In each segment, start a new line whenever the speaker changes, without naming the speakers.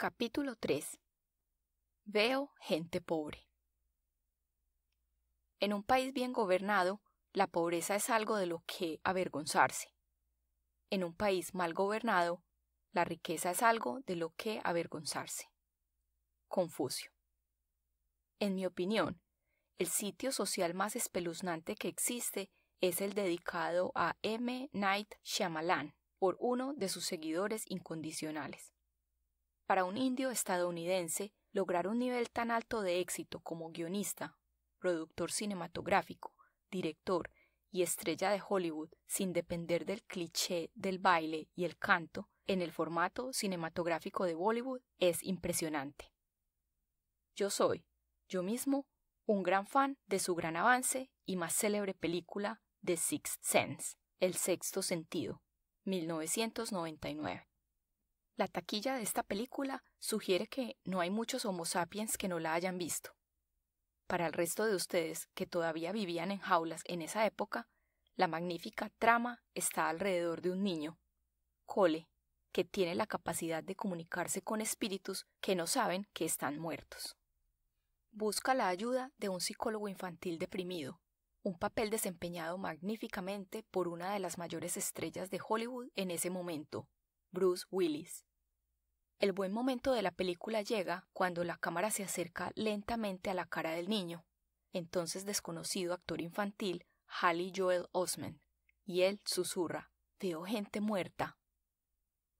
Capítulo 3 Veo gente pobre. En un país bien gobernado, la pobreza es algo de lo que avergonzarse. En un país mal gobernado, la riqueza es algo de lo que avergonzarse. Confucio. En mi opinión, el sitio social más espeluznante que existe es el dedicado a M. Knight Shyamalan por uno de sus seguidores incondicionales. Para un indio estadounidense, lograr un nivel tan alto de éxito como guionista, productor cinematográfico, director y estrella de Hollywood sin depender del cliché del baile y el canto en el formato cinematográfico de Bollywood es impresionante. Yo soy, yo mismo, un gran fan de su gran avance y más célebre película The Sixth Sense, El Sexto Sentido, 1999. La taquilla de esta película sugiere que no hay muchos Homo sapiens que no la hayan visto. Para el resto de ustedes que todavía vivían en jaulas en esa época, la magnífica trama está alrededor de un niño, Cole, que tiene la capacidad de comunicarse con espíritus que no saben que están muertos. Busca la ayuda de un psicólogo infantil deprimido, un papel desempeñado magníficamente por una de las mayores estrellas de Hollywood en ese momento, Bruce Willis. El buen momento de la película llega cuando la cámara se acerca lentamente a la cara del niño, entonces desconocido actor infantil Hallie Joel Osment, y él susurra: Veo gente muerta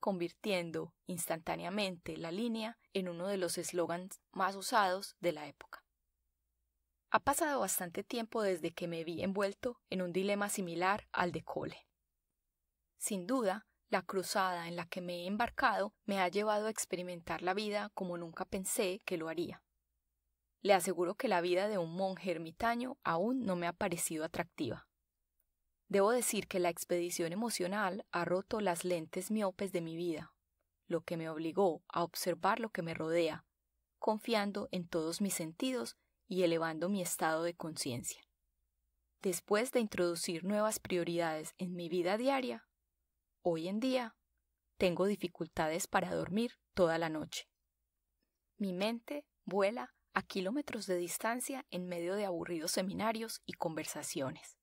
convirtiendo instantáneamente la línea en uno de los eslogans más usados de la época. Ha pasado bastante tiempo desde que me vi envuelto en un dilema similar al de Cole. Sin duda, la cruzada en la que me he embarcado me ha llevado a experimentar la vida como nunca pensé que lo haría. Le aseguro que la vida de un monje ermitaño aún no me ha parecido atractiva. Debo decir que la expedición emocional ha roto las lentes miopes de mi vida, lo que me obligó a observar lo que me rodea, confiando en todos mis sentidos y elevando mi estado de conciencia. Después de introducir nuevas prioridades en mi vida diaria, Hoy en día, tengo dificultades para dormir toda la noche. Mi mente vuela a kilómetros de distancia en medio de aburridos seminarios y conversaciones.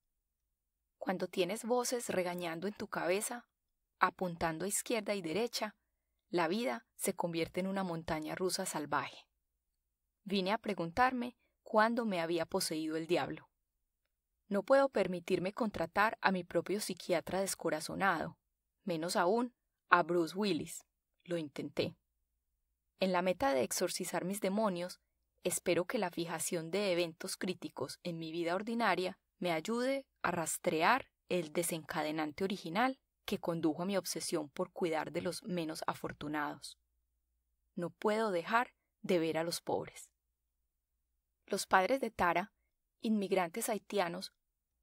Cuando tienes voces regañando en tu cabeza, apuntando a izquierda y derecha, la vida se convierte en una montaña rusa salvaje. Vine a preguntarme cuándo me había poseído el diablo. No puedo permitirme contratar a mi propio psiquiatra descorazonado, menos aún, a Bruce Willis. Lo intenté. En la meta de exorcizar mis demonios, espero que la fijación de eventos críticos en mi vida ordinaria me ayude a rastrear el desencadenante original que condujo a mi obsesión por cuidar de los menos afortunados. No puedo dejar de ver a los pobres. Los padres de Tara, inmigrantes haitianos,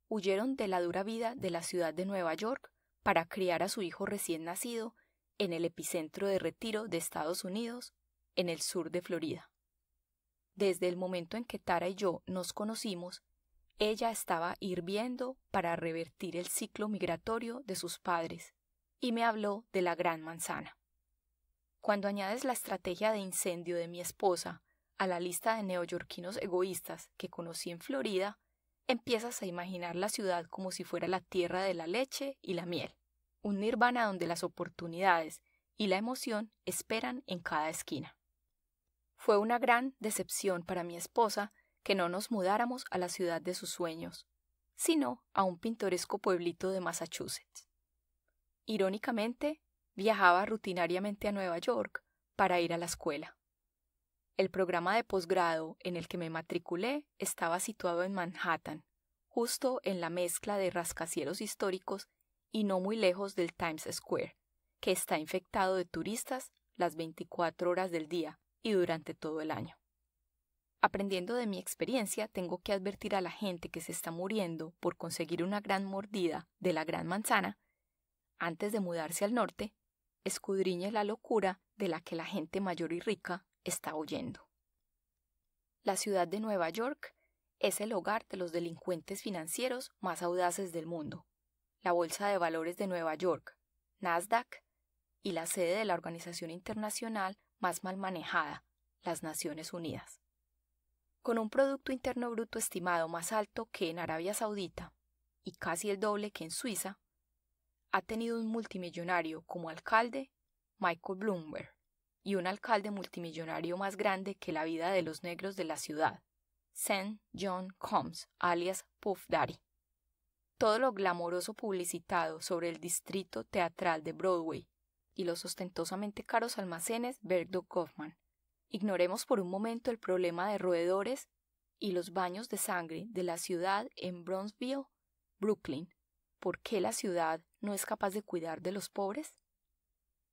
huyeron de la dura vida de la ciudad de Nueva York para criar a su hijo recién nacido en el epicentro de retiro de Estados Unidos, en el sur de Florida. Desde el momento en que Tara y yo nos conocimos, ella estaba hirviendo para revertir el ciclo migratorio de sus padres y me habló de la gran manzana. Cuando añades la estrategia de incendio de mi esposa a la lista de neoyorquinos egoístas que conocí en Florida, empiezas a imaginar la ciudad como si fuera la tierra de la leche y la miel, un nirvana donde las oportunidades y la emoción esperan en cada esquina. Fue una gran decepción para mi esposa que no nos mudáramos a la ciudad de sus sueños, sino a un pintoresco pueblito de Massachusetts. Irónicamente, viajaba rutinariamente a Nueva York para ir a la escuela. El programa de posgrado en el que me matriculé estaba situado en Manhattan, justo en la mezcla de rascacielos históricos y no muy lejos del Times Square, que está infectado de turistas las 24 horas del día y durante todo el año. Aprendiendo de mi experiencia, tengo que advertir a la gente que se está muriendo por conseguir una gran mordida de la gran manzana, antes de mudarse al norte, escudriñe la locura de la que la gente mayor y rica está huyendo. La ciudad de Nueva York es el hogar de los delincuentes financieros más audaces del mundo. La Bolsa de Valores de Nueva York, Nasdaq, y la sede de la organización internacional más mal manejada, las Naciones Unidas. Con un Producto Interno Bruto estimado más alto que en Arabia Saudita y casi el doble que en Suiza, ha tenido un multimillonario como alcalde Michael Bloomberg y un alcalde multimillonario más grande que la vida de los negros de la ciudad, St. John Combs, alias Puff Daddy. Todo lo glamoroso publicitado sobre el distrito teatral de Broadway y los ostentosamente caros almacenes Bergdorf Goffman. Ignoremos por un momento el problema de roedores y los baños de sangre de la ciudad en Bronzeville, Brooklyn. ¿Por qué la ciudad no es capaz de cuidar de los pobres?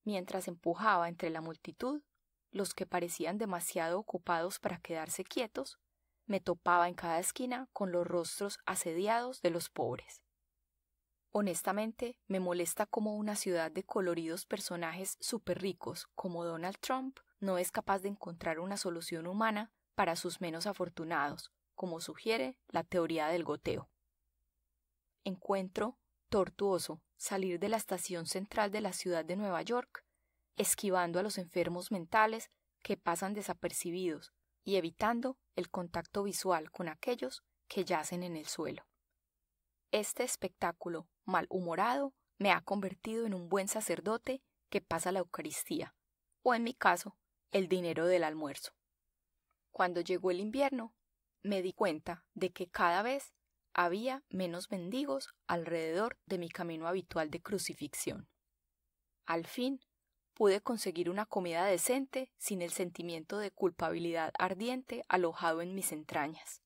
mientras empujaba entre la multitud los que parecían demasiado ocupados para quedarse quietos, me topaba en cada esquina con los rostros asediados de los pobres. Honestamente, me molesta cómo una ciudad de coloridos personajes súper ricos como Donald Trump no es capaz de encontrar una solución humana para sus menos afortunados, como sugiere la teoría del goteo. Encuentro tortuoso salir de la estación central de la ciudad de Nueva York, esquivando a los enfermos mentales que pasan desapercibidos y evitando el contacto visual con aquellos que yacen en el suelo. Este espectáculo malhumorado me ha convertido en un buen sacerdote que pasa la Eucaristía, o en mi caso, el dinero del almuerzo. Cuando llegó el invierno, me di cuenta de que cada vez había menos mendigos alrededor de mi camino habitual de crucifixión. Al fin, pude conseguir una comida decente sin el sentimiento de culpabilidad ardiente alojado en mis entrañas.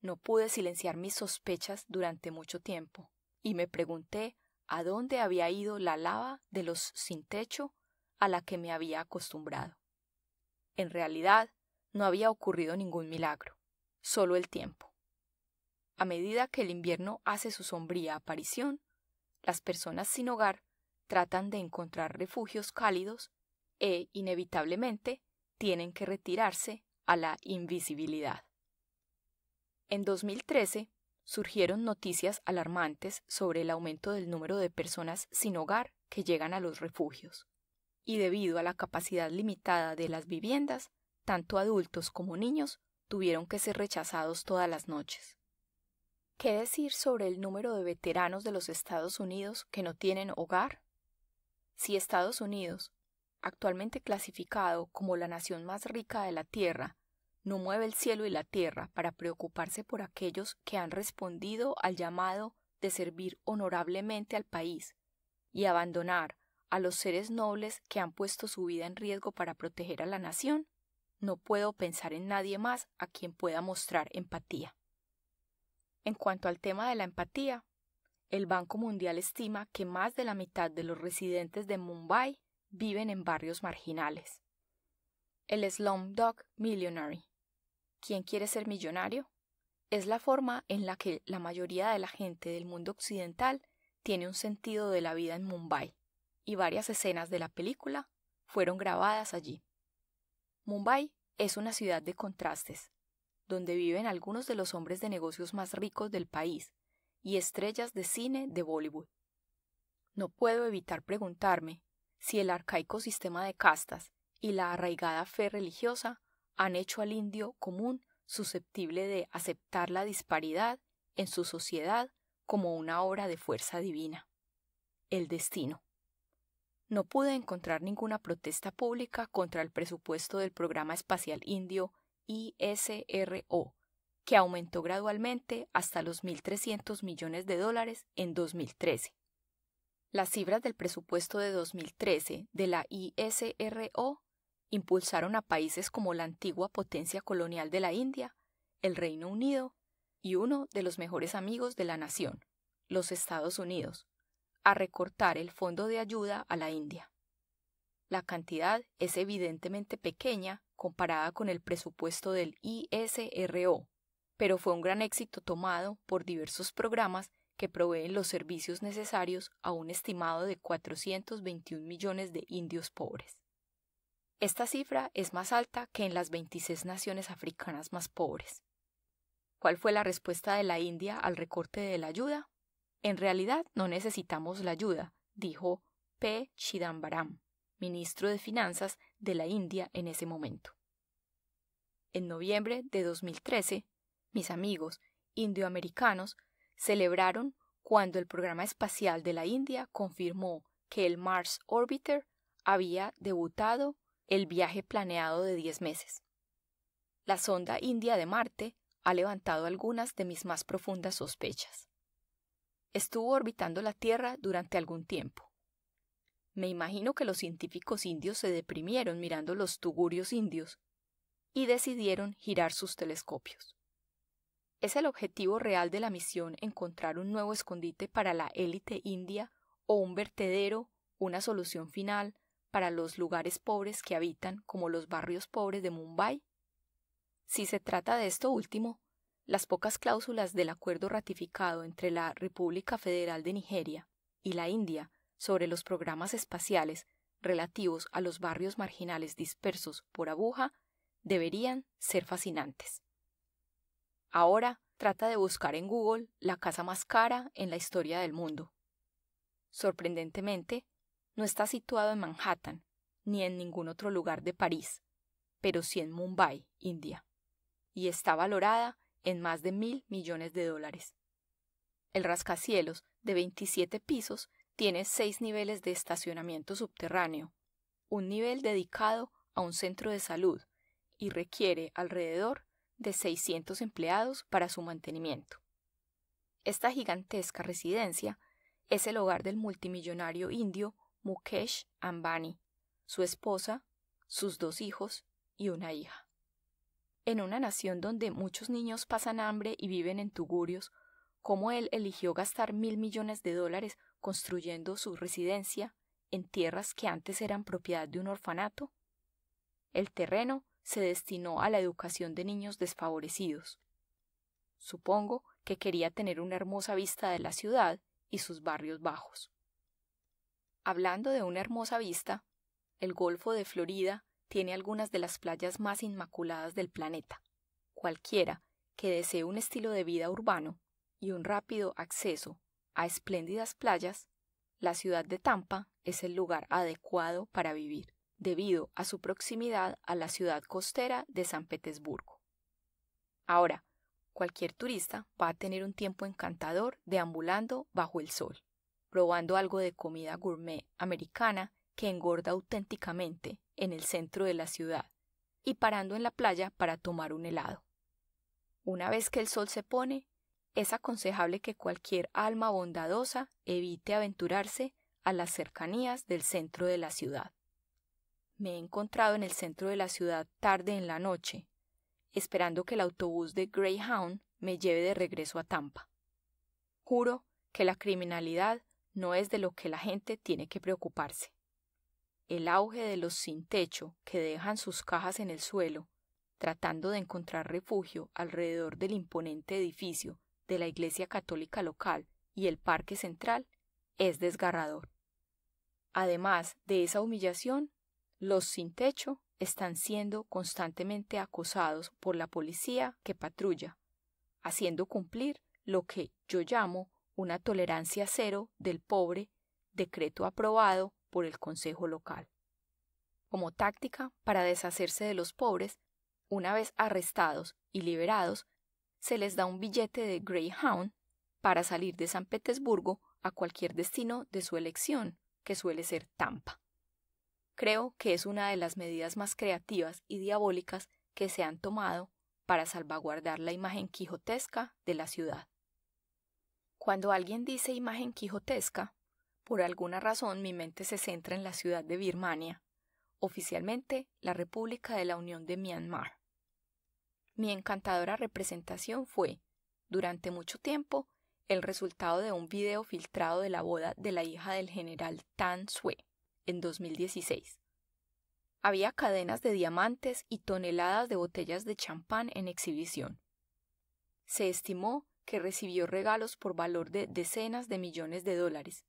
No pude silenciar mis sospechas durante mucho tiempo, y me pregunté a dónde había ido la lava de los sin techo a la que me había acostumbrado. En realidad, no había ocurrido ningún milagro, solo el tiempo. A medida que el invierno hace su sombría aparición, las personas sin hogar tratan de encontrar refugios cálidos e, inevitablemente, tienen que retirarse a la invisibilidad. En 2013 surgieron noticias alarmantes sobre el aumento del número de personas sin hogar que llegan a los refugios. Y debido a la capacidad limitada de las viviendas, tanto adultos como niños tuvieron que ser rechazados todas las noches. ¿Qué decir sobre el número de veteranos de los Estados Unidos que no tienen hogar? Si Estados Unidos, actualmente clasificado como la nación más rica de la Tierra, no mueve el cielo y la tierra para preocuparse por aquellos que han respondido al llamado de servir honorablemente al país y abandonar a los seres nobles que han puesto su vida en riesgo para proteger a la nación, no puedo pensar en nadie más a quien pueda mostrar empatía. En cuanto al tema de la empatía, el Banco Mundial estima que más de la mitad de los residentes de Mumbai viven en barrios marginales. El Dog Millionary. ¿Quién quiere ser millonario? Es la forma en la que la mayoría de la gente del mundo occidental tiene un sentido de la vida en Mumbai, y varias escenas de la película fueron grabadas allí. Mumbai es una ciudad de contrastes, donde viven algunos de los hombres de negocios más ricos del país y estrellas de cine de Bollywood. No puedo evitar preguntarme si el arcaico sistema de castas y la arraigada fe religiosa han hecho al indio común susceptible de aceptar la disparidad en su sociedad como una obra de fuerza divina. El destino. No pude encontrar ninguna protesta pública contra el presupuesto del programa espacial indio ISRO, que aumentó gradualmente hasta los 1.300 millones de dólares en 2013. Las cifras del presupuesto de 2013 de la ISRO impulsaron a países como la antigua potencia colonial de la India, el Reino Unido y uno de los mejores amigos de la nación, los Estados Unidos, a recortar el fondo de ayuda a la India. La cantidad es evidentemente pequeña comparada con el presupuesto del ISRO, pero fue un gran éxito tomado por diversos programas que proveen los servicios necesarios a un estimado de 421 millones de indios pobres. Esta cifra es más alta que en las 26 naciones africanas más pobres. ¿Cuál fue la respuesta de la India al recorte de la ayuda? En realidad no necesitamos la ayuda, dijo P. Chidambaram ministro de Finanzas de la India en ese momento. En noviembre de 2013, mis amigos indioamericanos celebraron cuando el programa espacial de la India confirmó que el Mars Orbiter había debutado el viaje planeado de 10 meses. La sonda india de Marte ha levantado algunas de mis más profundas sospechas. Estuvo orbitando la Tierra durante algún tiempo. Me imagino que los científicos indios se deprimieron mirando los tugurios indios y decidieron girar sus telescopios. ¿Es el objetivo real de la misión encontrar un nuevo escondite para la élite india o un vertedero, una solución final para los lugares pobres que habitan como los barrios pobres de Mumbai? Si se trata de esto último, las pocas cláusulas del acuerdo ratificado entre la República Federal de Nigeria y la India sobre los programas espaciales relativos a los barrios marginales dispersos por aguja deberían ser fascinantes. Ahora trata de buscar en Google la casa más cara en la historia del mundo. Sorprendentemente, no está situado en Manhattan ni en ningún otro lugar de París, pero sí en Mumbai, India, y está valorada en más de mil millones de dólares. El rascacielos de 27 pisos tiene seis niveles de estacionamiento subterráneo, un nivel dedicado a un centro de salud y requiere alrededor de 600 empleados para su mantenimiento. Esta gigantesca residencia es el hogar del multimillonario indio Mukesh Ambani, su esposa, sus dos hijos y una hija. En una nación donde muchos niños pasan hambre y viven en tugurios, cómo él eligió gastar mil millones de dólares construyendo su residencia en tierras que antes eran propiedad de un orfanato. El terreno se destinó a la educación de niños desfavorecidos. Supongo que quería tener una hermosa vista de la ciudad y sus barrios bajos. Hablando de una hermosa vista, el Golfo de Florida tiene algunas de las playas más inmaculadas del planeta. Cualquiera que desee un estilo de vida urbano y un rápido acceso a espléndidas playas, la ciudad de Tampa es el lugar adecuado para vivir, debido a su proximidad a la ciudad costera de San Petersburgo. Ahora, cualquier turista va a tener un tiempo encantador deambulando bajo el sol, probando algo de comida gourmet americana que engorda auténticamente en el centro de la ciudad y parando en la playa para tomar un helado. Una vez que el sol se pone, es aconsejable que cualquier alma bondadosa evite aventurarse a las cercanías del centro de la ciudad. Me he encontrado en el centro de la ciudad tarde en la noche, esperando que el autobús de Greyhound me lleve de regreso a Tampa. Juro que la criminalidad no es de lo que la gente tiene que preocuparse. El auge de los sin techo que dejan sus cajas en el suelo, tratando de encontrar refugio alrededor del imponente edificio de la Iglesia Católica local y el Parque Central es desgarrador. Además de esa humillación, los sin techo están siendo constantemente acosados por la policía que patrulla, haciendo cumplir lo que yo llamo una tolerancia cero del pobre, decreto aprobado por el Consejo Local. Como táctica para deshacerse de los pobres, una vez arrestados y liberados, se les da un billete de Greyhound para salir de San Petersburgo a cualquier destino de su elección, que suele ser Tampa. Creo que es una de las medidas más creativas y diabólicas que se han tomado para salvaguardar la imagen quijotesca de la ciudad. Cuando alguien dice imagen quijotesca, por alguna razón mi mente se centra en la ciudad de Birmania, oficialmente la República de la Unión de Myanmar. Mi encantadora representación fue, durante mucho tiempo, el resultado de un video filtrado de la boda de la hija del general Tan Sue en 2016. Había cadenas de diamantes y toneladas de botellas de champán en exhibición. Se estimó que recibió regalos por valor de decenas de millones de dólares,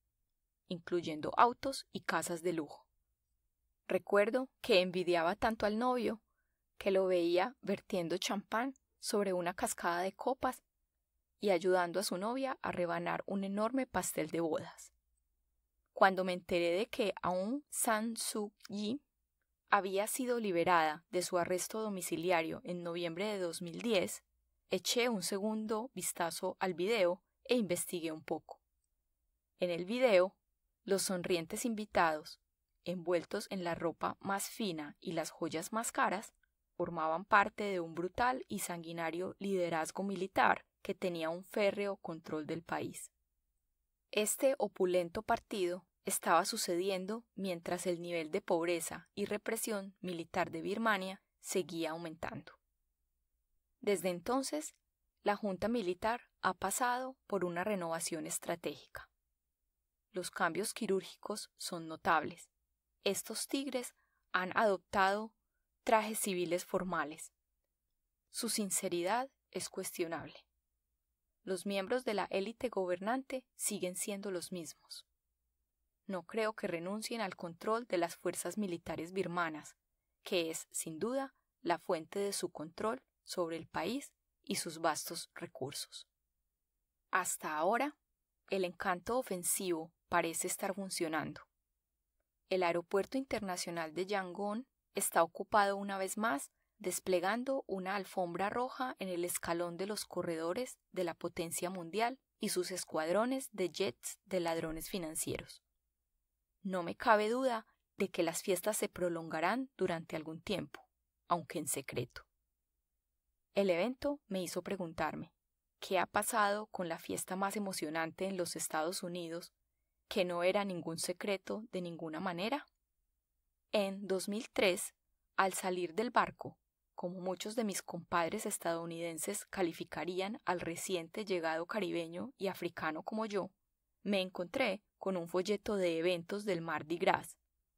incluyendo autos y casas de lujo. Recuerdo que envidiaba tanto al novio que lo veía vertiendo champán sobre una cascada de copas y ayudando a su novia a rebanar un enorme pastel de bodas. Cuando me enteré de que Aung San Suu Kyi había sido liberada de su arresto domiciliario en noviembre de 2010, eché un segundo vistazo al video e investigué un poco. En el video, los sonrientes invitados, envueltos en la ropa más fina y las joyas más caras, formaban parte de un brutal y sanguinario liderazgo militar que tenía un férreo control del país. Este opulento partido estaba sucediendo mientras el nivel de pobreza y represión militar de Birmania seguía aumentando. Desde entonces, la Junta Militar ha pasado por una renovación estratégica. Los cambios quirúrgicos son notables. Estos tigres han adoptado trajes civiles formales. Su sinceridad es cuestionable. Los miembros de la élite gobernante siguen siendo los mismos. No creo que renuncien al control de las fuerzas militares birmanas, que es, sin duda, la fuente de su control sobre el país y sus vastos recursos. Hasta ahora, el encanto ofensivo parece estar funcionando. El aeropuerto internacional de Yangon está ocupado una vez más desplegando una alfombra roja en el escalón de los corredores de la potencia mundial y sus escuadrones de jets de ladrones financieros. No me cabe duda de que las fiestas se prolongarán durante algún tiempo, aunque en secreto. El evento me hizo preguntarme, ¿qué ha pasado con la fiesta más emocionante en los Estados Unidos, que no era ningún secreto de ninguna manera? En 2003, al salir del barco, como muchos de mis compadres estadounidenses calificarían al reciente llegado caribeño y africano como yo, me encontré con un folleto de eventos del Mardi Gras,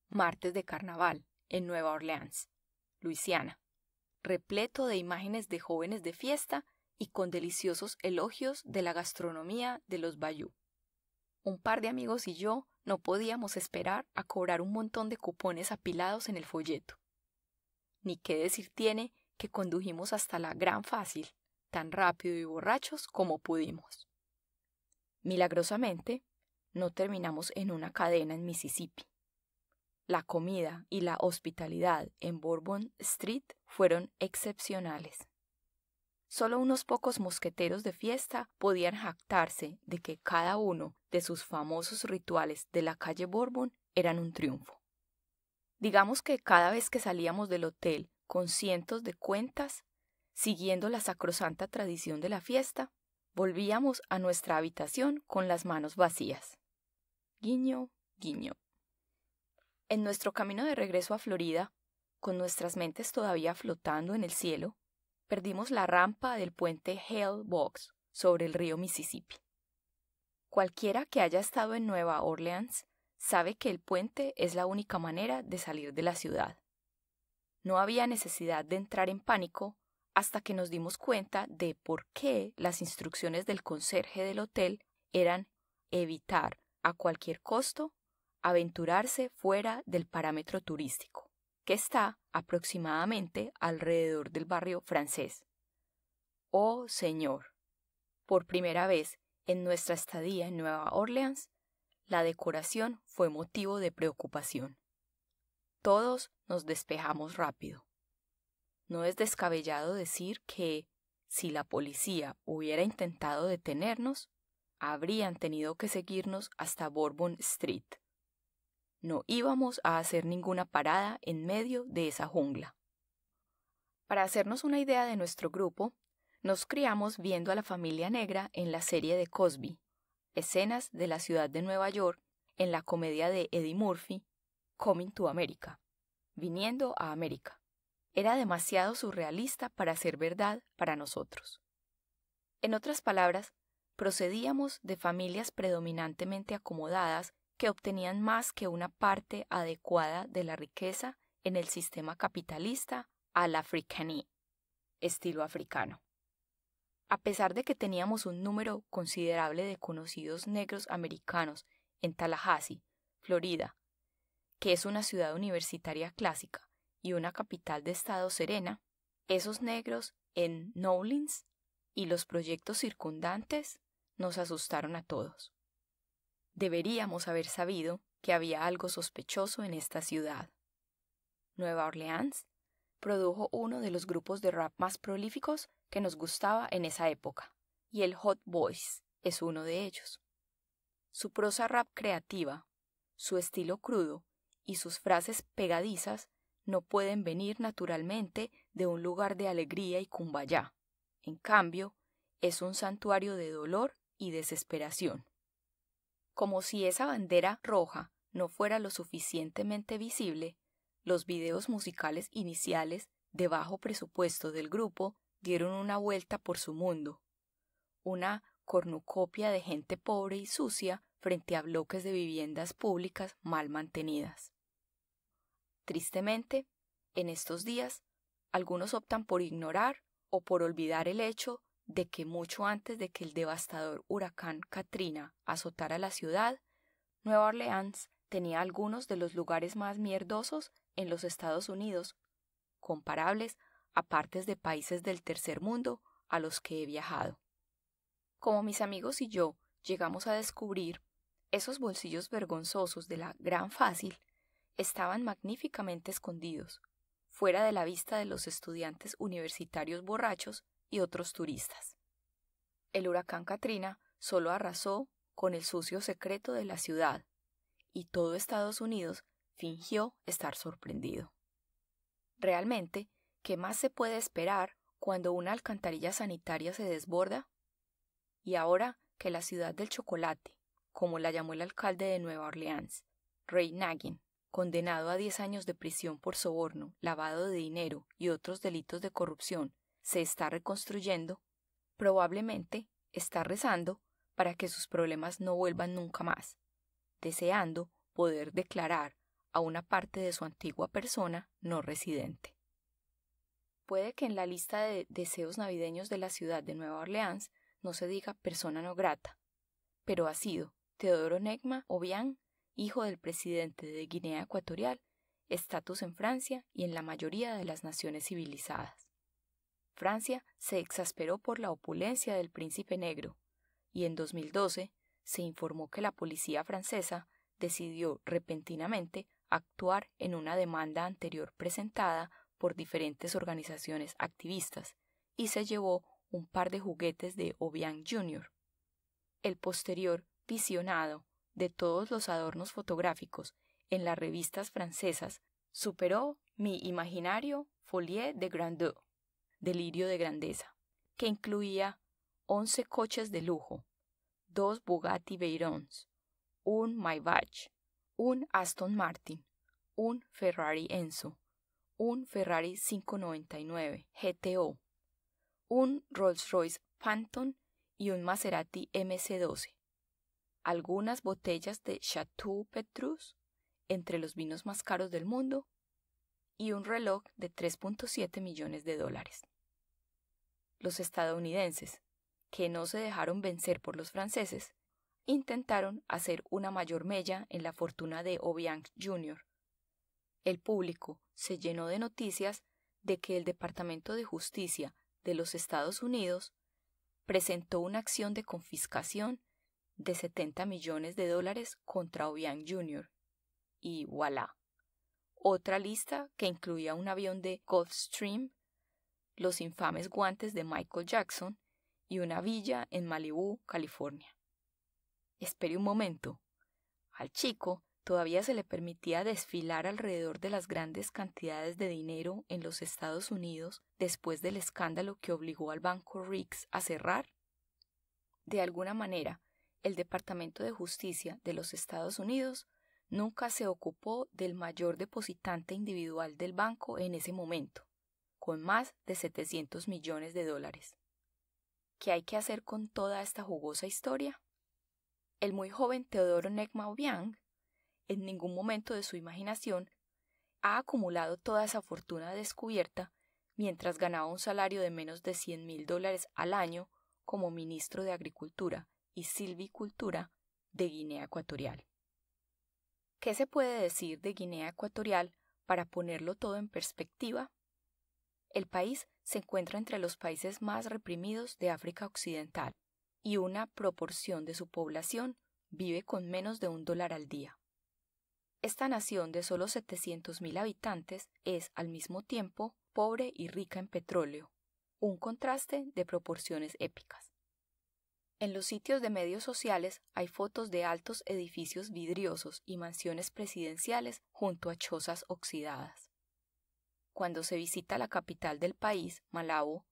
martes de carnaval, en Nueva Orleans, Luisiana, repleto de imágenes de jóvenes de fiesta y con deliciosos elogios de la gastronomía de los Bayou. Un par de amigos y yo no podíamos esperar a cobrar un montón de cupones apilados en el folleto. Ni qué decir tiene que condujimos hasta la gran fácil, tan rápido y borrachos como pudimos. Milagrosamente, no terminamos en una cadena en Mississippi. La comida y la hospitalidad en Bourbon Street fueron excepcionales. Solo unos pocos mosqueteros de fiesta podían jactarse de que cada uno de sus famosos rituales de la calle Bourbon eran un triunfo. Digamos que cada vez que salíamos del hotel con cientos de cuentas, siguiendo la sacrosanta tradición de la fiesta, volvíamos a nuestra habitación con las manos vacías. Guiño, guiño. En nuestro camino de regreso a Florida, con nuestras mentes todavía flotando en el cielo, perdimos la rampa del puente Hale Box sobre el río Mississippi. Cualquiera que haya estado en Nueva Orleans sabe que el puente es la única manera de salir de la ciudad. No había necesidad de entrar en pánico hasta que nos dimos cuenta de por qué las instrucciones del conserje del hotel eran evitar a cualquier costo aventurarse fuera del parámetro turístico que está aproximadamente alrededor del barrio francés. Oh Señor, por primera vez en nuestra estadía en Nueva Orleans, la decoración fue motivo de preocupación. Todos nos despejamos rápido. No es descabellado decir que, si la policía hubiera intentado detenernos, habrían tenido que seguirnos hasta Bourbon Street no íbamos a hacer ninguna parada en medio de esa jungla. Para hacernos una idea de nuestro grupo, nos criamos viendo a la familia negra en la serie de Cosby, escenas de la ciudad de Nueva York en la comedia de Eddie Murphy, Coming to America, viniendo a América. Era demasiado surrealista para ser verdad para nosotros. En otras palabras, procedíamos de familias predominantemente acomodadas que obtenían más que una parte adecuada de la riqueza en el sistema capitalista al africaní, estilo africano. A pesar de que teníamos un número considerable de conocidos negros americanos en Tallahassee, Florida, que es una ciudad universitaria clásica y una capital de estado serena, esos negros en Knowlins y los proyectos circundantes nos asustaron a todos deberíamos haber sabido que había algo sospechoso en esta ciudad. Nueva Orleans produjo uno de los grupos de rap más prolíficos que nos gustaba en esa época, y el Hot Boys es uno de ellos. Su prosa rap creativa, su estilo crudo y sus frases pegadizas no pueden venir naturalmente de un lugar de alegría y cumbayá. En cambio, es un santuario de dolor y desesperación. Como si esa bandera roja no fuera lo suficientemente visible, los videos musicales iniciales de bajo presupuesto del grupo dieron una vuelta por su mundo. Una cornucopia de gente pobre y sucia frente a bloques de viviendas públicas mal mantenidas. Tristemente, en estos días, algunos optan por ignorar o por olvidar el hecho de que mucho antes de que el devastador huracán Katrina azotara la ciudad, Nueva Orleans tenía algunos de los lugares más mierdosos en los Estados Unidos, comparables a partes de países del tercer mundo a los que he viajado. Como mis amigos y yo llegamos a descubrir, esos bolsillos vergonzosos de la gran fácil estaban magníficamente escondidos, fuera de la vista de los estudiantes universitarios borrachos y otros turistas. El huracán Katrina solo arrasó con el sucio secreto de la ciudad, y todo Estados Unidos fingió estar sorprendido. Realmente, ¿qué más se puede esperar cuando una alcantarilla sanitaria se desborda? Y ahora que la ciudad del chocolate, como la llamó el alcalde de Nueva Orleans, Ray Nagin, condenado a 10 años de prisión por soborno, lavado de dinero y otros delitos de corrupción, se está reconstruyendo, probablemente está rezando para que sus problemas no vuelvan nunca más, deseando poder declarar a una parte de su antigua persona no residente. Puede que en la lista de deseos navideños de la ciudad de Nueva Orleans no se diga persona no grata, pero ha sido Teodoro Negma Obiang, hijo del presidente de Guinea Ecuatorial, estatus en Francia y en la mayoría de las naciones civilizadas. Francia se exasperó por la opulencia del príncipe negro, y en 2012 se informó que la policía francesa decidió repentinamente actuar en una demanda anterior presentada por diferentes organizaciones activistas y se llevó un par de juguetes de Obiang Jr. El posterior visionado de todos los adornos fotográficos en las revistas francesas superó mi imaginario Folie de Grandeur delirio de grandeza, que incluía once coches de lujo, dos Bugatti Veyrons, un Maybach, un Aston Martin, un Ferrari Enzo, un Ferrari 599 GTO, un Rolls-Royce Phantom y un Maserati MC12. Algunas botellas de Chateau Petrus, entre los vinos más caros del mundo, y un reloj de 3.7 millones de dólares. Los estadounidenses, que no se dejaron vencer por los franceses, intentaron hacer una mayor mella en la fortuna de Obiang Jr. El público se llenó de noticias de que el Departamento de Justicia de los Estados Unidos presentó una acción de confiscación de 70 millones de dólares contra Obiang Jr. Y voilà. Otra lista, que incluía un avión de Gulfstream, los infames guantes de Michael Jackson y una villa en Malibu, California. Espere un momento. Al chico todavía se le permitía desfilar alrededor de las grandes cantidades de dinero en los Estados Unidos después del escándalo que obligó al banco Riggs a cerrar. De alguna manera, el Departamento de Justicia de los Estados Unidos nunca se ocupó del mayor depositante individual del banco en ese momento, con más de 700 millones de dólares. ¿Qué hay que hacer con toda esta jugosa historia? El muy joven Teodoro Nekmao Biang, en ningún momento de su imaginación, ha acumulado toda esa fortuna descubierta mientras ganaba un salario de menos de 100 mil dólares al año como ministro de Agricultura y Silvicultura de Guinea Ecuatorial. ¿Qué se puede decir de Guinea Ecuatorial para ponerlo todo en perspectiva? El país se encuentra entre los países más reprimidos de África Occidental y una proporción de su población vive con menos de un dólar al día. Esta nación de solo 700.000 habitantes es al mismo tiempo pobre y rica en petróleo, un contraste de proporciones épicas. En los sitios de medios sociales hay fotos de altos edificios vidriosos y mansiones presidenciales junto a chozas oxidadas. Cuando se visita la capital del país, Malabo,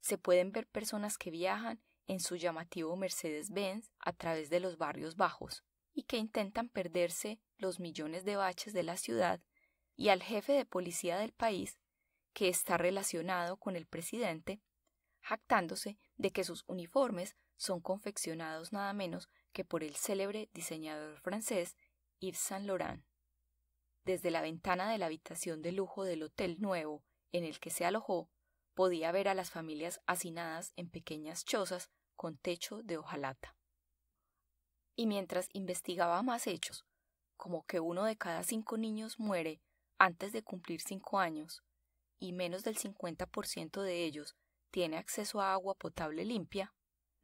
se pueden ver personas que viajan en su llamativo Mercedes-Benz a través de los barrios bajos y que intentan perderse los millones de baches de la ciudad y al jefe de policía del país, que está relacionado con el presidente, jactándose de que sus uniformes son confeccionados nada menos que por el célebre diseñador francés Yves Saint Laurent. Desde la ventana de la habitación de lujo del Hotel Nuevo en el que se alojó, podía ver a las familias hacinadas en pequeñas chozas con techo de hojalata. Y mientras investigaba más hechos, como que uno de cada cinco niños muere antes de cumplir cinco años, y menos del 50% de ellos tiene acceso a agua potable limpia,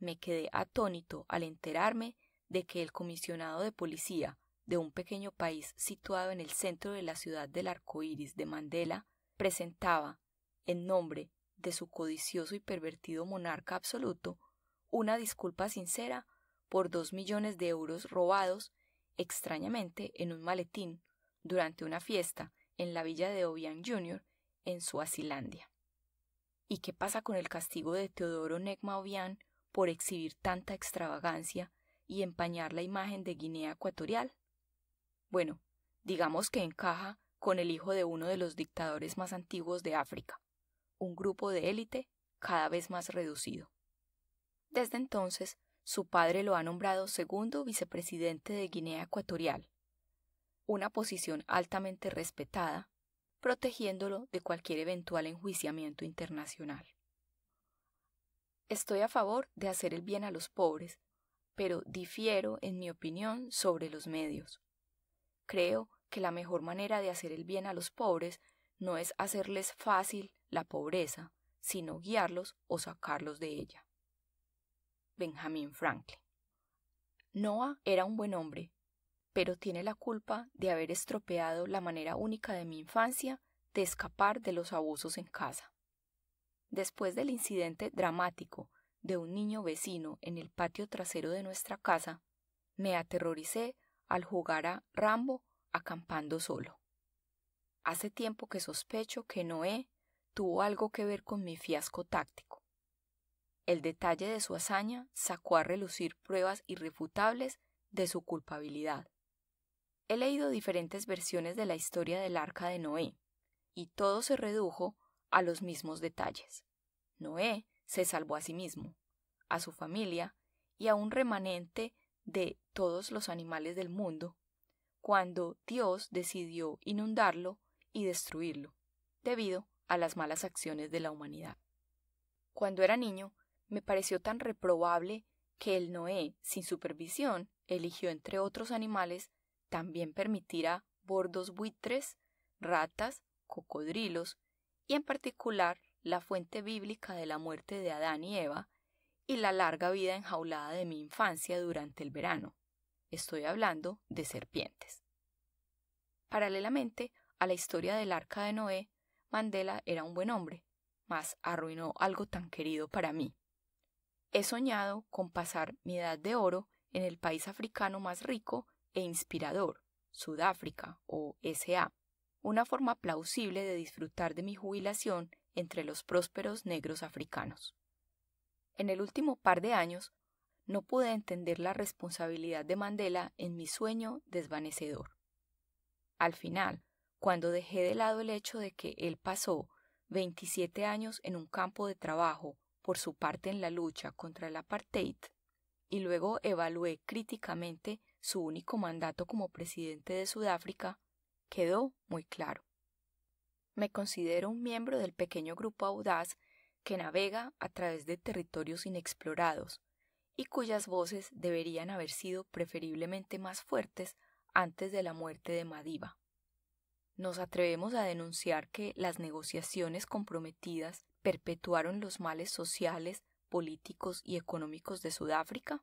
me quedé atónito al enterarme de que el comisionado de policía de un pequeño país situado en el centro de la ciudad del arco iris de Mandela presentaba, en nombre de su codicioso y pervertido monarca absoluto, una disculpa sincera por dos millones de euros robados, extrañamente, en un maletín, durante una fiesta en la villa de Obiang Jr., en Suazilandia. ¿Y qué pasa con el castigo de Teodoro Negma Obiang por exhibir tanta extravagancia y empañar la imagen de Guinea Ecuatorial? Bueno, digamos que encaja con el hijo de uno de los dictadores más antiguos de África, un grupo de élite cada vez más reducido. Desde entonces, su padre lo ha nombrado segundo vicepresidente de Guinea Ecuatorial, una posición altamente respetada, protegiéndolo de cualquier eventual enjuiciamiento internacional. Estoy a favor de hacer el bien a los pobres, pero difiero en mi opinión sobre los medios. Creo que la mejor manera de hacer el bien a los pobres no es hacerles fácil la pobreza, sino guiarlos o sacarlos de ella. Benjamin Franklin. Noah era un buen hombre, pero tiene la culpa de haber estropeado la manera única de mi infancia de escapar de los abusos en casa. Después del incidente dramático de un niño vecino en el patio trasero de nuestra casa, me aterroricé al jugar a Rambo acampando solo. Hace tiempo que sospecho que Noé tuvo algo que ver con mi fiasco táctico. El detalle de su hazaña sacó a relucir pruebas irrefutables de su culpabilidad. He leído diferentes versiones de la historia del arca de Noé, y todo se redujo a los mismos detalles. Noé se salvó a sí mismo, a su familia y a un remanente de todos los animales del mundo, cuando Dios decidió inundarlo y destruirlo, debido a las malas acciones de la humanidad. Cuando era niño, me pareció tan reprobable que el Noé, sin supervisión, eligió entre otros animales también permitirá bordos buitres, ratas, cocodrilos y en particular la fuente bíblica de la muerte de Adán y Eva y la larga vida enjaulada de mi infancia durante el verano. Estoy hablando de serpientes. Paralelamente a la historia del arca de Noé, Mandela era un buen hombre, mas arruinó algo tan querido para mí. He soñado con pasar mi edad de oro en el país africano más rico e inspirador, Sudáfrica o SA, una forma plausible de disfrutar de mi jubilación entre los prósperos negros africanos. En el último par de años, no pude entender la responsabilidad de Mandela en mi sueño desvanecedor. Al final, cuando dejé de lado el hecho de que él pasó 27 años en un campo de trabajo por su parte en la lucha contra el apartheid, y luego evalué críticamente su único mandato como presidente de Sudáfrica, quedó muy claro. Me considero un miembro del pequeño grupo audaz que navega a través de territorios inexplorados y cuyas voces deberían haber sido preferiblemente más fuertes antes de la muerte de Madiba. Nos atrevemos a denunciar que las negociaciones comprometidas perpetuaron los males sociales, políticos y económicos de Sudáfrica?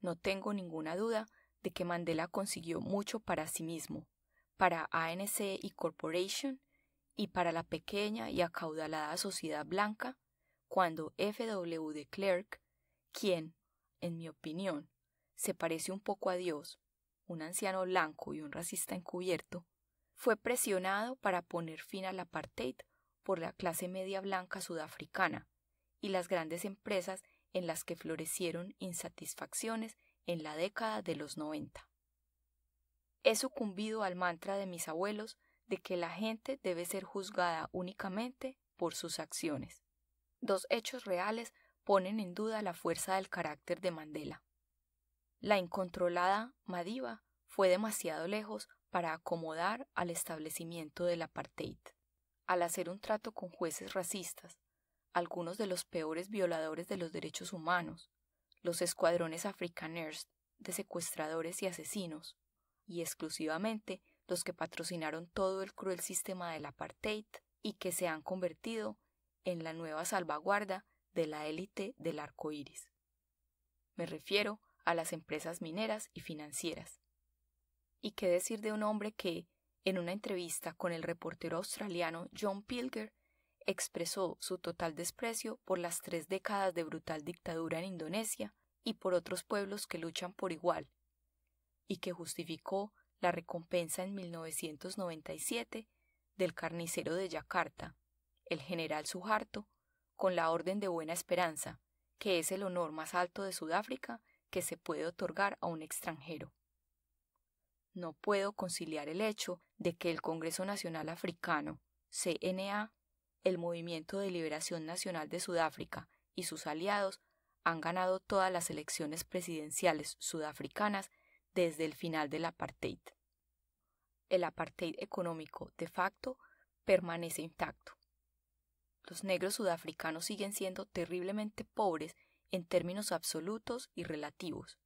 No tengo ninguna duda de que Mandela consiguió mucho para sí mismo, para ANC y Corporation y para la pequeña y acaudalada sociedad blanca, cuando F.W. de Klerk, quien, en mi opinión, se parece un poco a Dios, un anciano blanco y un racista encubierto, fue presionado para poner fin al apartheid por la clase media blanca sudafricana y las grandes empresas en las que florecieron insatisfacciones en la década de los noventa. He sucumbido al mantra de mis abuelos de que la gente debe ser juzgada únicamente por sus acciones. Dos hechos reales ponen en duda la fuerza del carácter de Mandela. La incontrolada Madiba fue demasiado lejos para acomodar al establecimiento del apartheid. Al hacer un trato con jueces racistas, algunos de los peores violadores de los derechos humanos, los escuadrones africaners de secuestradores y asesinos, y exclusivamente los que patrocinaron todo el cruel sistema del apartheid y que se han convertido en la nueva salvaguarda de la élite del arco iris. Me refiero a las empresas mineras y financieras. ¿Y qué decir de un hombre que, en una entrevista con el reportero australiano John Pilger, expresó su total desprecio por las tres décadas de brutal dictadura en Indonesia y por otros pueblos que luchan por igual y que justificó la recompensa en 1997 del carnicero de Yakarta, el general Suharto, con la Orden de Buena Esperanza, que es el honor más alto de Sudáfrica que se puede otorgar a un extranjero. No puedo conciliar el hecho de que el Congreso Nacional Africano, CNA, el Movimiento de Liberación Nacional de Sudáfrica y sus aliados han ganado todas las elecciones presidenciales sudafricanas desde el final del apartheid. El apartheid económico de facto permanece intacto. Los negros sudafricanos siguen siendo terriblemente pobres en términos absolutos y relativos.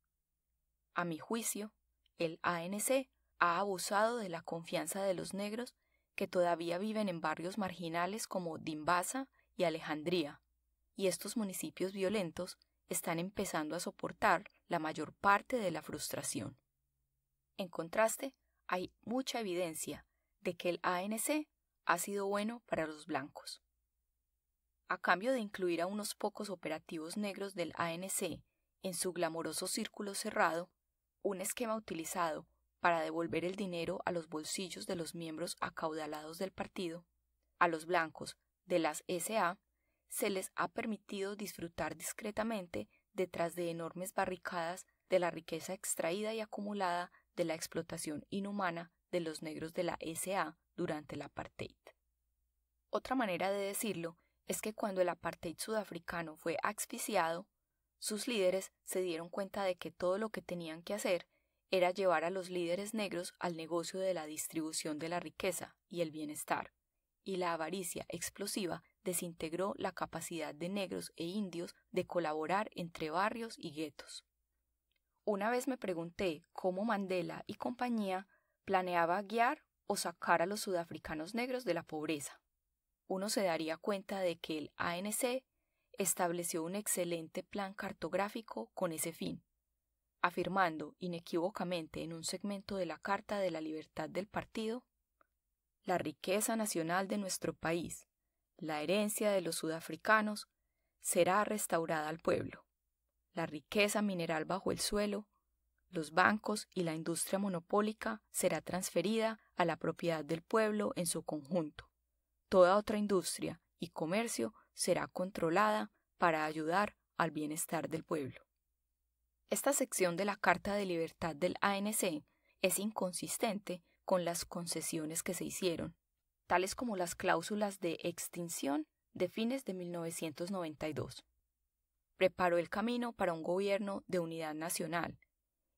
A mi juicio, el ANC ha abusado de la confianza de los negros que todavía viven en barrios marginales como Dimbasa y Alejandría, y estos municipios violentos están empezando a soportar la mayor parte de la frustración. En contraste, hay mucha evidencia de que el ANC ha sido bueno para los blancos. A cambio de incluir a unos pocos operativos negros del ANC en su glamoroso círculo cerrado, un esquema utilizado para devolver el dinero a los bolsillos de los miembros acaudalados del partido, a los blancos de las SA, se les ha permitido disfrutar discretamente detrás de enormes barricadas de la riqueza extraída y acumulada de la explotación inhumana de los negros de la SA durante el apartheid. Otra manera de decirlo es que cuando el apartheid sudafricano fue asfixiado, sus líderes se dieron cuenta de que todo lo que tenían que hacer era llevar a los líderes negros al negocio de la distribución de la riqueza y el bienestar, y la avaricia explosiva desintegró la capacidad de negros e indios de colaborar entre barrios y guetos. Una vez me pregunté cómo Mandela y compañía planeaba guiar o sacar a los sudafricanos negros de la pobreza. Uno se daría cuenta de que el ANC estableció un excelente plan cartográfico con ese fin, afirmando inequívocamente en un segmento de la Carta de la Libertad del Partido la riqueza nacional de nuestro país la herencia de los sudafricanos, será restaurada al pueblo, la riqueza mineral bajo el suelo, los bancos y la industria monopólica será transferida a la propiedad del pueblo en su conjunto. Toda otra industria y comercio será controlada para ayudar al bienestar del pueblo. Esta sección de la Carta de Libertad del ANC es inconsistente con las concesiones que se hicieron, tales como las cláusulas de extinción de fines de 1992. Preparó el camino para un gobierno de unidad nacional,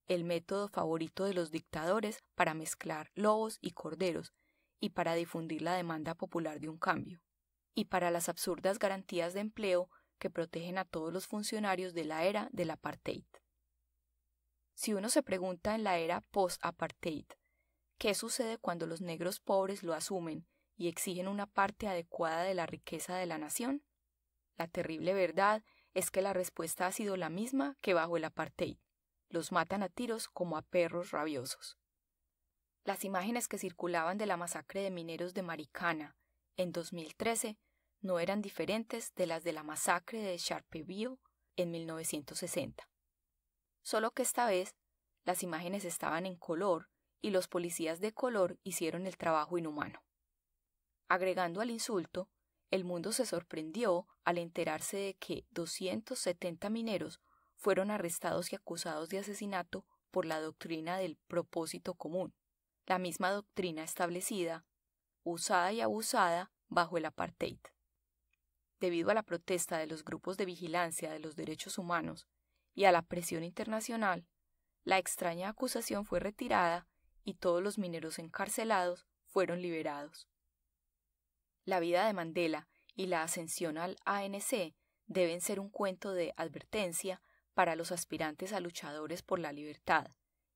el método favorito de los dictadores para mezclar lobos y corderos y para difundir la demanda popular de un cambio, y para las absurdas garantías de empleo que protegen a todos los funcionarios de la era del apartheid. Si uno se pregunta en la era post-apartheid, ¿qué sucede cuando los negros pobres lo asumen y exigen una parte adecuada de la riqueza de la nación? La terrible verdad es que la respuesta ha sido la misma que bajo el apartheid. Los matan a tiros como a perros rabiosos. Las imágenes que circulaban de la masacre de mineros de Maricana en 2013 no eran diferentes de las de la masacre de Sharpeville en 1960. Solo que esta vez las imágenes estaban en color y los policías de color hicieron el trabajo inhumano. Agregando al insulto, el mundo se sorprendió al enterarse de que 270 mineros fueron arrestados y acusados de asesinato por la doctrina del propósito común, la misma doctrina establecida, usada y abusada bajo el apartheid. Debido a la protesta de los grupos de vigilancia de los derechos humanos y a la presión internacional, la extraña acusación fue retirada y todos los mineros encarcelados fueron liberados. La vida de Mandela y la ascensión al ANC deben ser un cuento de advertencia para los aspirantes a luchadores por la libertad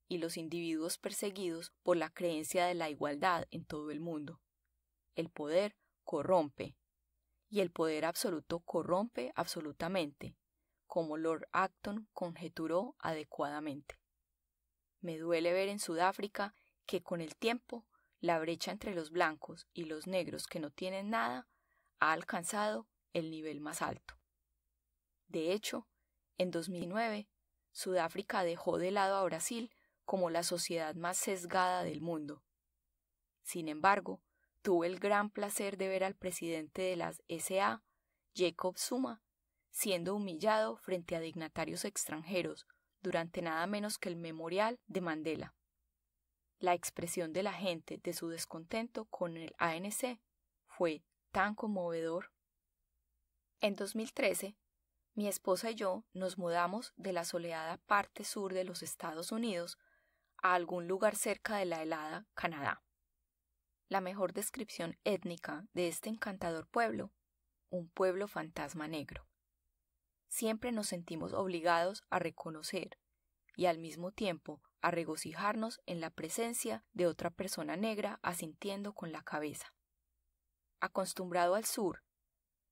y los individuos perseguidos por la creencia de la igualdad en todo el mundo. El poder corrompe, y el poder absoluto corrompe absolutamente, como Lord Acton conjeturó adecuadamente. Me duele ver en Sudáfrica que con el tiempo la brecha entre los blancos y los negros que no tienen nada ha alcanzado el nivel más alto. De hecho, en 2009, Sudáfrica dejó de lado a Brasil como la sociedad más sesgada del mundo. Sin embargo, tuve el gran placer de ver al presidente de las SA, Jacob Zuma, siendo humillado frente a dignatarios extranjeros durante nada menos que el memorial de Mandela. La expresión de la gente de su descontento con el ANC fue tan conmovedor. En 2013, mi esposa y yo nos mudamos de la soleada parte sur de los Estados Unidos a algún lugar cerca de la helada Canadá. La mejor descripción étnica de este encantador pueblo, un pueblo fantasma negro. Siempre nos sentimos obligados a reconocer y al mismo tiempo a regocijarnos en la presencia de otra persona negra asintiendo con la cabeza. Acostumbrado al sur,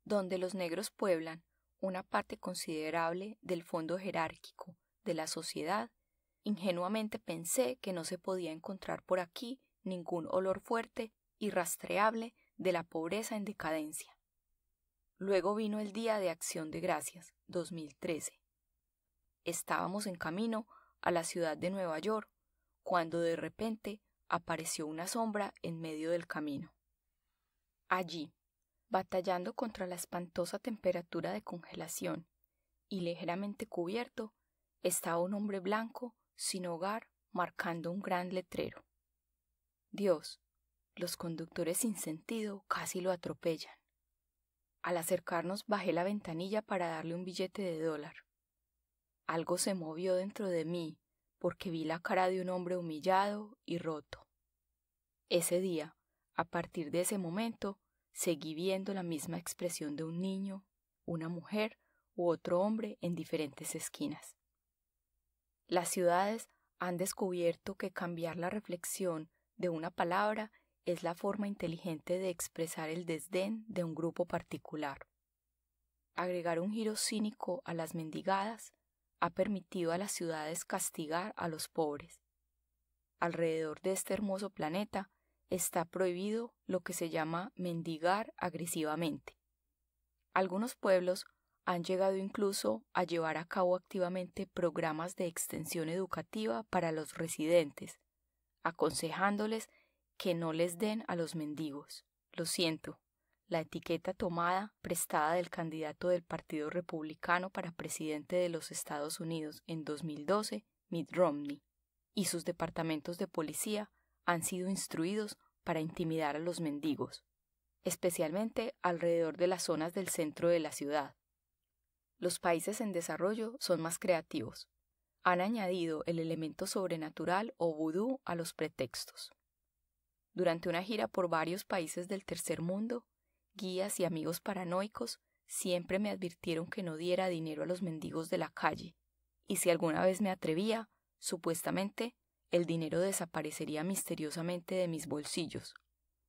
donde los negros pueblan una parte considerable del fondo jerárquico de la sociedad, ingenuamente pensé que no se podía encontrar por aquí ningún olor fuerte y rastreable de la pobreza en decadencia. Luego vino el Día de Acción de Gracias, 2013. Estábamos en camino a la ciudad de Nueva York, cuando de repente apareció una sombra en medio del camino. Allí, batallando contra la espantosa temperatura de congelación y ligeramente cubierto, estaba un hombre blanco sin hogar marcando un gran letrero. Dios, los conductores sin sentido casi lo atropellan. Al acercarnos bajé la ventanilla para darle un billete de dólar. Algo se movió dentro de mí, porque vi la cara de un hombre humillado y roto. Ese día, a partir de ese momento, seguí viendo la misma expresión de un niño, una mujer u otro hombre en diferentes esquinas. Las ciudades han descubierto que cambiar la reflexión de una palabra es la forma inteligente de expresar el desdén de un grupo particular. Agregar un giro cínico a las mendigadas ha permitido a las ciudades castigar a los pobres. Alrededor de este hermoso planeta está prohibido lo que se llama mendigar agresivamente. Algunos pueblos han llegado incluso a llevar a cabo activamente programas de extensión educativa para los residentes, aconsejándoles que no les den a los mendigos. Lo siento, la etiqueta tomada prestada del candidato del Partido Republicano para presidente de los Estados Unidos en 2012, Mitt Romney, y sus departamentos de policía han sido instruidos para intimidar a los mendigos, especialmente alrededor de las zonas del centro de la ciudad. Los países en desarrollo son más creativos. Han añadido el elemento sobrenatural o vudú a los pretextos. Durante una gira por varios países del tercer mundo, guías y amigos paranoicos siempre me advirtieron que no diera dinero a los mendigos de la calle, y si alguna vez me atrevía, supuestamente, el dinero desaparecería misteriosamente de mis bolsillos,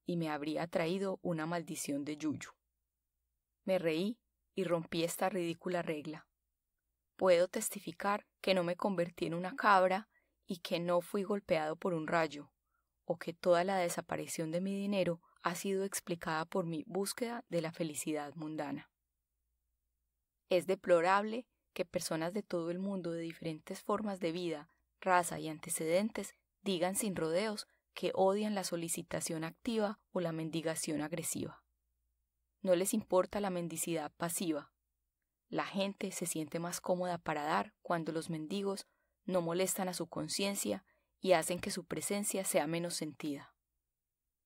y me habría traído una maldición de Yuyu. Me reí y rompí esta ridícula regla. Puedo testificar que no me convertí en una cabra y que no fui golpeado por un rayo, o que toda la desaparición de mi dinero ha sido explicada por mi búsqueda de la felicidad mundana. Es deplorable que personas de todo el mundo de diferentes formas de vida, raza y antecedentes digan sin rodeos que odian la solicitación activa o la mendigación agresiva. No les importa la mendicidad pasiva. La gente se siente más cómoda para dar cuando los mendigos no molestan a su conciencia y hacen que su presencia sea menos sentida.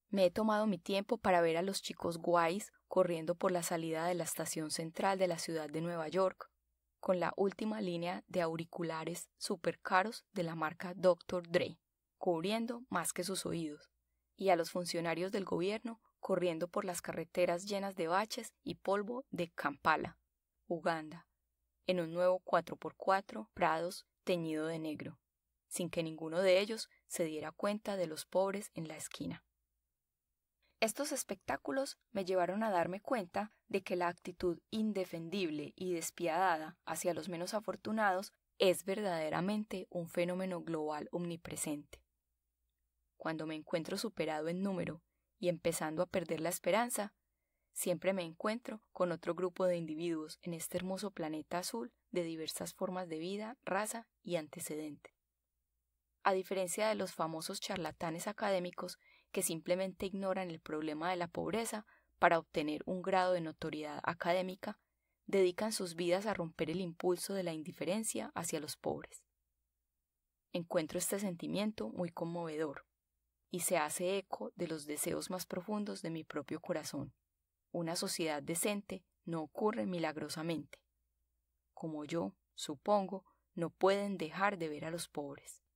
Me he tomado mi tiempo para ver a los chicos guays corriendo por la salida de la estación central de la ciudad de Nueva York, con la última línea de auriculares supercaros de la marca Dr. Dre, cubriendo más que sus oídos, y a los funcionarios del gobierno corriendo por las carreteras llenas de baches y polvo de Kampala, Uganda, en un nuevo 4x4 Prados teñido de negro, sin que ninguno de ellos se diera cuenta de los pobres en la esquina. Estos espectáculos me llevaron a darme cuenta de que la actitud indefendible y despiadada hacia los menos afortunados es verdaderamente un fenómeno global omnipresente. Cuando me encuentro superado en número y empezando a perder la esperanza, siempre me encuentro con otro grupo de individuos en este hermoso planeta azul de diversas formas de vida, raza y antecedente. A diferencia de los famosos charlatanes académicos que simplemente ignoran el problema de la pobreza para obtener un grado de notoriedad académica, dedican sus vidas a romper el impulso de la indiferencia hacia los pobres. Encuentro este sentimiento muy conmovedor, y se hace eco de los deseos más profundos de mi propio corazón. Una sociedad decente no ocurre milagrosamente. Como yo, supongo, no pueden dejar de ver a los pobres.